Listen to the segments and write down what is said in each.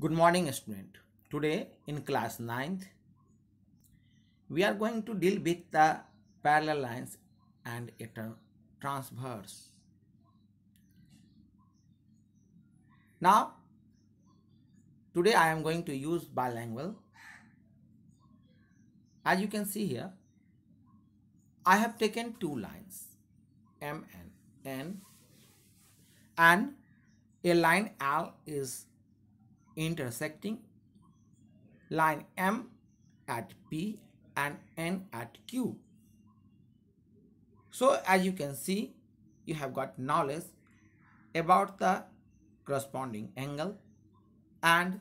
Good morning student. Today in class 9th, we are going to deal with the parallel lines and a transverse. Now, today I am going to use bilingual. As you can see here, I have taken two lines, M and N, and a line L is intersecting line M at P and N at Q. So as you can see, you have got knowledge about the corresponding angle and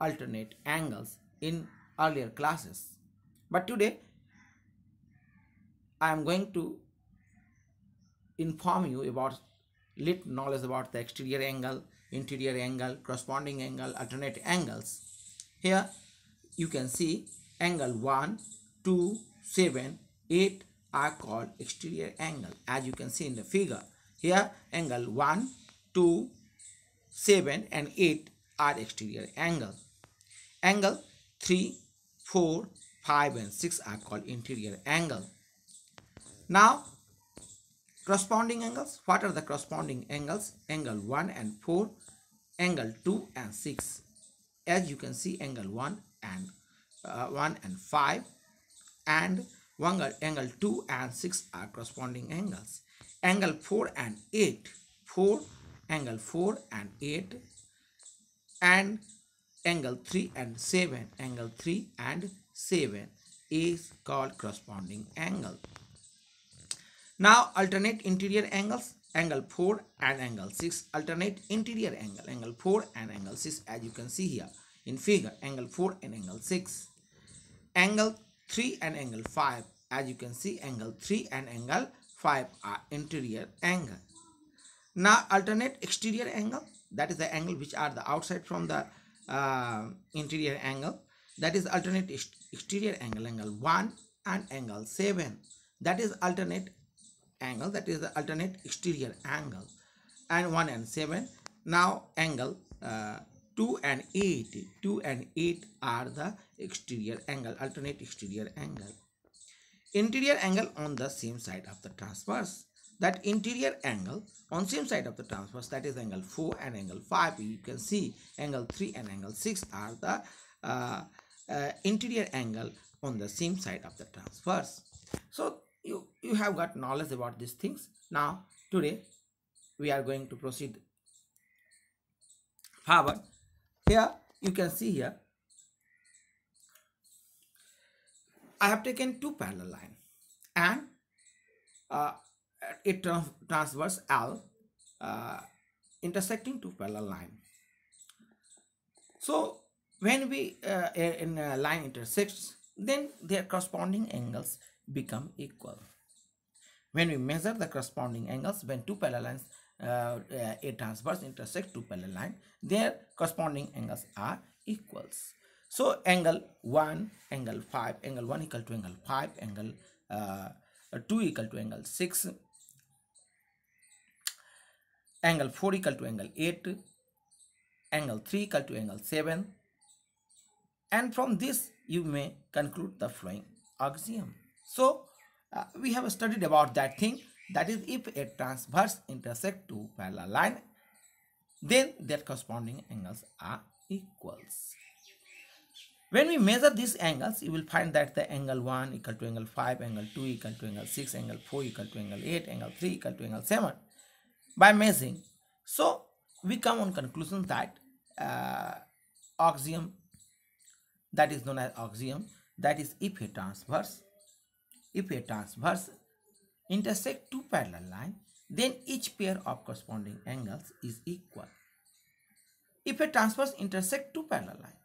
alternate angles in earlier classes. But today, I am going to inform you about little knowledge about the exterior angle interior angle, corresponding angle, alternate angles. Here you can see angle 1, 2, 7, 8 are called exterior angle as you can see in the figure. Here angle 1, 2, 7 and 8 are exterior angle. Angle 3, 4, 5 and 6 are called interior angle. Now corresponding angles what are the corresponding angles angle 1 and 4 angle 2 and 6 as you can see angle 1 and uh, 1 and 5 and angle, angle 2 and 6 are corresponding angles angle 4 and 8 4 angle 4 and 8 and angle 3 and 7 angle 3 and 7 is called corresponding angle now alternate interior angles angle 4 and angle 6 alternate interior angle angle 4 and angle 6 as you can see here in figure angle 4 and angle 6 angle 3 and angle 5 as you can see angle 3 and angle 5 are interior angle now alternate exterior angle that is the angle which are the outside from the uh, interior angle that is alternate exterior angle angle 1 and angle 7 that is alternate angle that is the alternate exterior angle and 1 and 7 now angle uh, 2 and 8 2 and 8 are the exterior angle alternate exterior angle interior angle on the same side of the transverse that interior angle on same side of the transverse that is angle 4 and angle 5 you can see angle 3 and angle 6 are the uh, uh, interior angle on the same side of the transverse so you you have got knowledge about these things now today we are going to proceed forward here you can see here i have taken two parallel line and uh, a trans transverse l uh, intersecting two parallel line so when we uh, in a uh, line intersects then their corresponding angles become equal. When we measure the corresponding angles when two parallel lines uh, uh a transverse intersect two parallel lines, their corresponding angles are equals. So angle 1, angle 5, angle 1 equal to angle 5, angle uh, 2 equal to angle 6, angle 4 equal to angle 8, angle 3 equal to angle 7 and from this you may conclude the following axiom. So uh, we have studied about that thing that is if a transverse intersect two parallel line then their corresponding angles are equals. When we measure these angles, you will find that the angle 1 equal to angle 5, angle 2 equal to angle 6, angle 4 equal to angle 8, angle 3 equal to angle 7 by measuring. So, we come on conclusion that uh, axiom that is known as axiom that is if a transverse if a transverse intersect two parallel lines, then each pair of corresponding angles is equal. If a transverse intersect two parallel lines,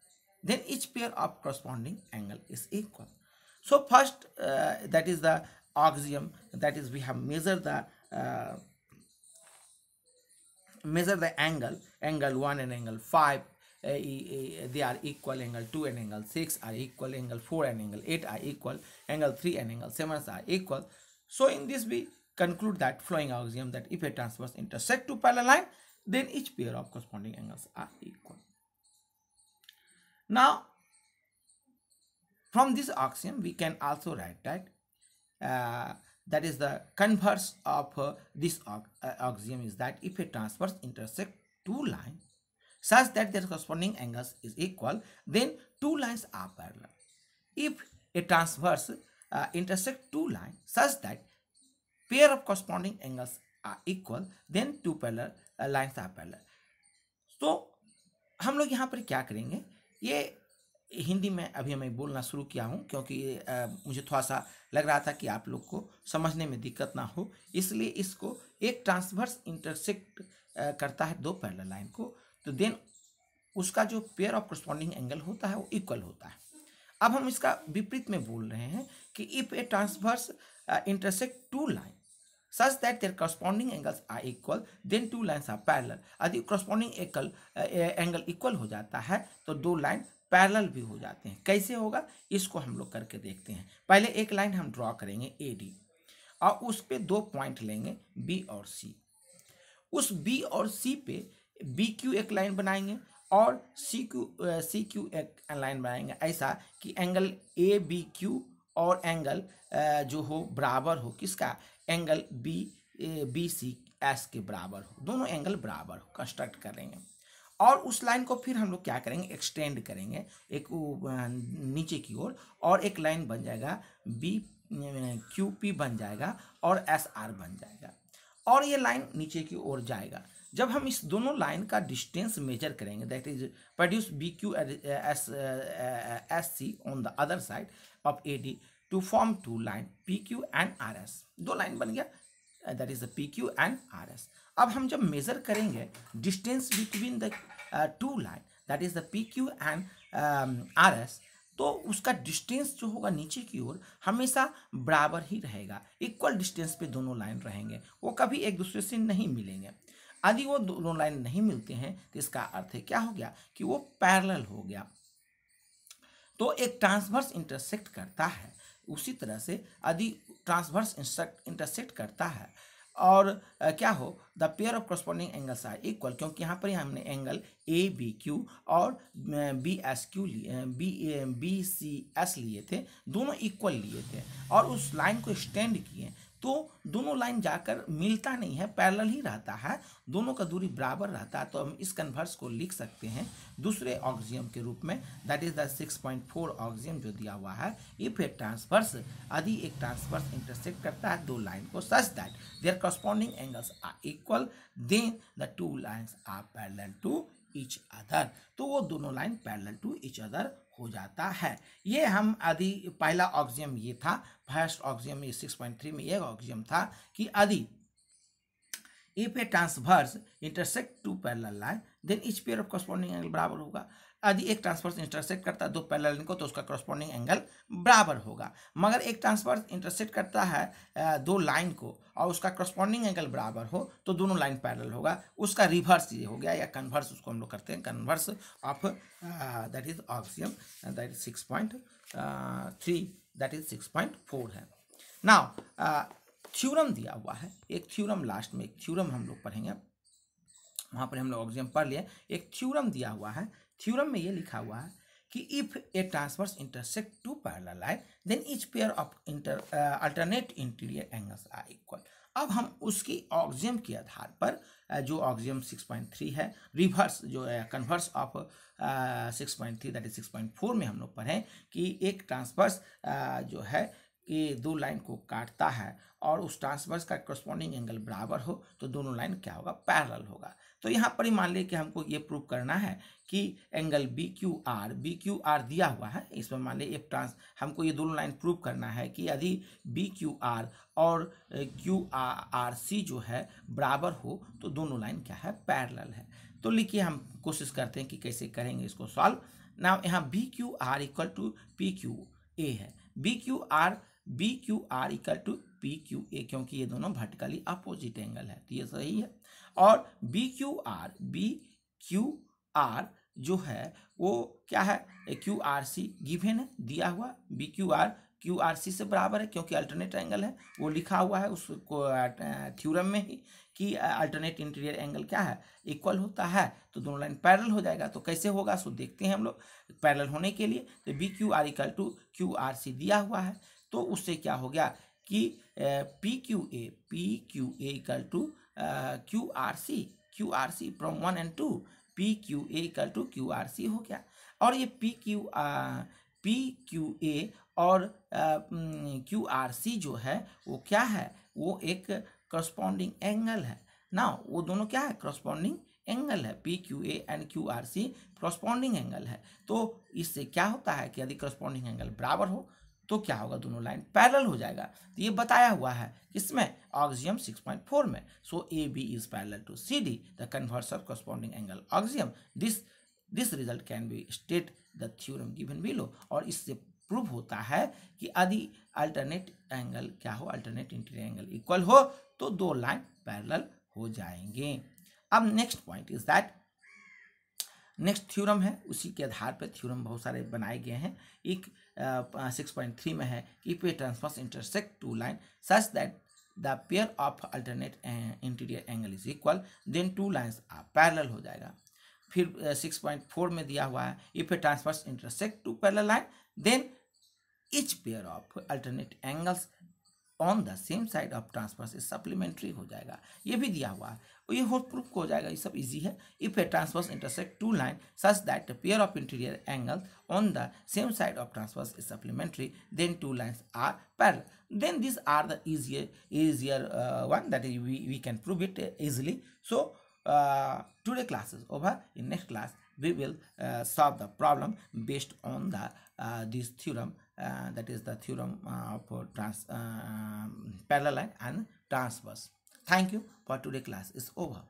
then each pair of corresponding angle is equal. So first, uh, that is the axiom, that is we have measured the uh, measure the angle, angle 1 and angle 5 they are equal angle 2 and angle 6 are equal angle 4 and angle 8 are equal angle 3 and angle 7 are equal so in this we conclude that flowing axiom that if a transverse intersect two parallel line then each pair of corresponding angles are equal now from this axiom we can also write that uh, that is the converse of uh, this uh, axiom is that if a transverse intersect two lines such that their corresponding angles is equal, then two lines are parallel. If a transverse uh, intersect two lines such that pair of corresponding angles are equal, then two parallel uh, lines are parallel. so हम लोग यहाँ पर क्या करेंगे ये हिंदी में अभी मैं बोलना शुरू किया हूँ क्योंकि आ, मुझे थोड़ा सा लग रहा था कि आप लोग को समझने में दिक्कत ना हो इसलिए इसको एक ट्रांसवर्स इंटरसेक्ट करता है दो पैरल लाइन को तो देन उसका जो पेयर ऑफ करस्पॉन्डिंग एंगल होता है वो इक्वल होता है अब हम इसका विपरीत में बोल रहे हैं कि if a transverse intersect two line such that their corresponding angles are equal then two lines are parallel यदि करस्पॉन्डिंग एकल एंगल इक्वल हो जाता है तो दो लाइन पैरल भी हो जाते हैं कैसे होगा इसको हम लोग करके देखते हैं पहले एक लाइन हम ड्रॉ करेंगे ए डी और उस पर दो पॉइंट लेंगे बी और सी उस बी और सी पे बी क्यू एक लाइन बनाएंगे और सी क्यू सी क्यू एक लाइन बनाएंगे ऐसा कि एंगल ए बी क्यू और एंगल जो हो बराबर हो किसका angle B B C S के बराबर हो दोनों एंगल बराबर हो कंस्ट्रक्ट करेंगे और उस लाइन को फिर हम लोग क्या करेंगे एक्सटेंड करेंगे एक नीचे की ओर और, और एक लाइन बन जाएगा बी क्यू पी बन जाएगा और एस आर बन जाएगा और ये लाइन नीचे की ओर जाएगा जब हम इस दोनों लाइन का डिस्टेंस मेजर करेंगे that is produce B Q S S C on the other side of A D to form two line P Q and R S दो लाइन बन गया that is the P Q and R S अब हम जब measure करेंगे distance between the two line that is the P Q and R S तो उसका distance जो होगा नीचे की ओर हमेशा बराबर ही रहेगा इक्वल डिस्टेंस पे दोनों लाइन रहेंगे वो कभी एक दूसरे से नहीं मिलेंगे यदि वो दोनों लाइन नहीं मिलते हैं तो इसका अर्थ है क्या हो गया कि वो पैरल हो गया तो एक ट्रांसवर्स इंटरसेक्ट करता है उसी तरह से यदि ट्रांसवर्स इंटरसेक्ट करता है और क्या हो the pair of corresponding angles are equal क्योंकि यहाँ पर हमने एंगल ए बी क्यू और बी एस क्यू लिए बी बी सी एस लिए थे दोनों इक्वल लिए थे और उस लाइन को स्टैंड किए तो दोनों लाइन जाकर मिलता नहीं है पैरल ही रहता है दोनों का दूरी बराबर रहता है तो हम इस कन्वर्स को लिख सकते हैं दूसरे ऑक्सियम के रूप में that is the six point four axiom जो दिया हुआ है इफ ए ट्रांसवर्स यदि एक ट्रांसवर्स इंटरसेक्ट करता है दो लाइन को such that their corresponding angles are equal then the two lines are parallel to each other तो वो दोनों line parallel to each other हो जाता है ये हम आदि पहला ऑक्सियम ये था फर्स्ट ऑक्सियम ये सिक्स पॉइंट थ्री में यह ऑक्सियम था कि आदि if a transverse intersect two parallel line then each pair of corresponding angle बराबर होगा यदि एक ट्रांसवर्स इंटरसेट करता है दो पैरल लाइन को तो उसका क्रॉसपॉन्डिंग एंगल बराबर होगा मगर एक ट्रांसवर्स इंटरसेट करता है दो लाइन को और उसका क्रॉस्पॉन्डिंग एंगल बराबर हो तो दोनों लाइन पैरल होगा उसका रिवर्स ये हो गया या कन्वर्स उसको हम लोग करते हैं converse of that is axiom that is six point three that is six point four है नाउ थ्योरम दिया हुआ है एक थ्योरम लास्ट में एक थ्योरम हम लोग पढ़ेंगे वहाँ पर हम लोग ऑक्सीजन पढ़ लिए एक थ्योरम दिया हुआ है थ्योरम में ये लिखा हुआ है कि if a transverse intersect two parallel line then each pair of inter alternate interior angles are equal अब हम उसकी ऑक्जियम के आधार पर uh, जो ऑक्जियम 6.3 है रिवर्स जो converse of six point three that is six point four में हम लोग पढ़ें कि एक ट्रांसवर्स uh, जो है ये दो लाइन को काटता है और उस ट्रांसवर्स का करस्पॉन्डिंग एंगल बराबर हो तो दोनों लाइन क्या होगा पैरल होगा तो यहाँ पर ही मान लें कि हमको ये प्रूव करना है कि angle B Q R B Q R दिया हुआ है इसमें मान लें एक ट्रांस हमको ये दोनों लाइन प्रूव करना है कि यदि बी क्यू आर और क्यू आर आर सी जो है बराबर हो तो दोनों लाइन क्या है पैरल है तो लिखिए हम कोशिश करते हैं कि कैसे करेंगे इसको सॉल्व ना यहाँ B Q R equal to P Q A है B Q R B Q R equal to P Q A क्योंकि ये दोनों वर्टिकली अपोजिट एंगल है तो ये सही है और B Q R B Q R जो है वो क्या है क्यू आर सी गिवेन है दिया हुआ B Q R Q R C से बराबर है क्योंकि अल्टरनेट एंगल है वो लिखा हुआ है उस थ्योरम में ही कि अल्टरनेट इंटीरियर एंगल क्या है इक्वल होता है तो दोनों लाइन पैरल हो जाएगा तो कैसे होगा सो देखते हैं हम लोग पैरल होने के लिए तो B Q R equal to Q R C दिया हुआ है तो उससे क्या हो गया कि P Q A P Q equal to Q R C Q R C from one and two P Q equal to Q R C हो गया और ये P Q P Q A और क्यू आर सी जो है वो क्या है वो एक करस्पॉन्डिंग एंगल है ना वो दोनों क्या है करस्पॉन्डिंग एंगल है P Q A and Q R C corresponding angle है तो इससे क्या होता है कि यदि करस्पॉन्डिंग एंगल बराबर हो तो क्या होगा दोनों लाइन पैरल हो जाएगा तो ये बताया हुआ है इसमें पॉइंट 6.4 में so A B is parallel to C D the of corresponding angle axiom this this result can be state the theorem given below और इससे प्रूव होता है कि यदि अल्टरनेट एंगल क्या हो अल्टरनेट इंटीरियर एंगल इक्वल हो तो दो लाइन पैरल हो जाएंगे अब next point is that next theorem है उसी के आधार पर थ्योरम बहुत सारे बनाए गए हैं एक सिक्स पॉइंट थ्री में है कि पे transversal intersect two line such that the pair of alternate interior angle is equal then two lines parallel हो जाएगा फिर सिक्स पॉइंट फोर में दिया हुआ है if a transversal intersect two parallel line then each pair of alternate angles on the same side of transversal is supplementary हो जाएगा ये भी दिया हुआ है ये होट प्रूफ हो जाएगा ये सब इजी है if a transverse intersect two line such that pair of interior angle on the same side of transversal is supplementary then two lines are parallel then this are the easier easier one that is we we can prove it easily so today class is over in next class we will solve the problem based on the this theorem Uh, that is the theorem uh, for uh, trans, um, parallel and transverse. Thank you for today class is over.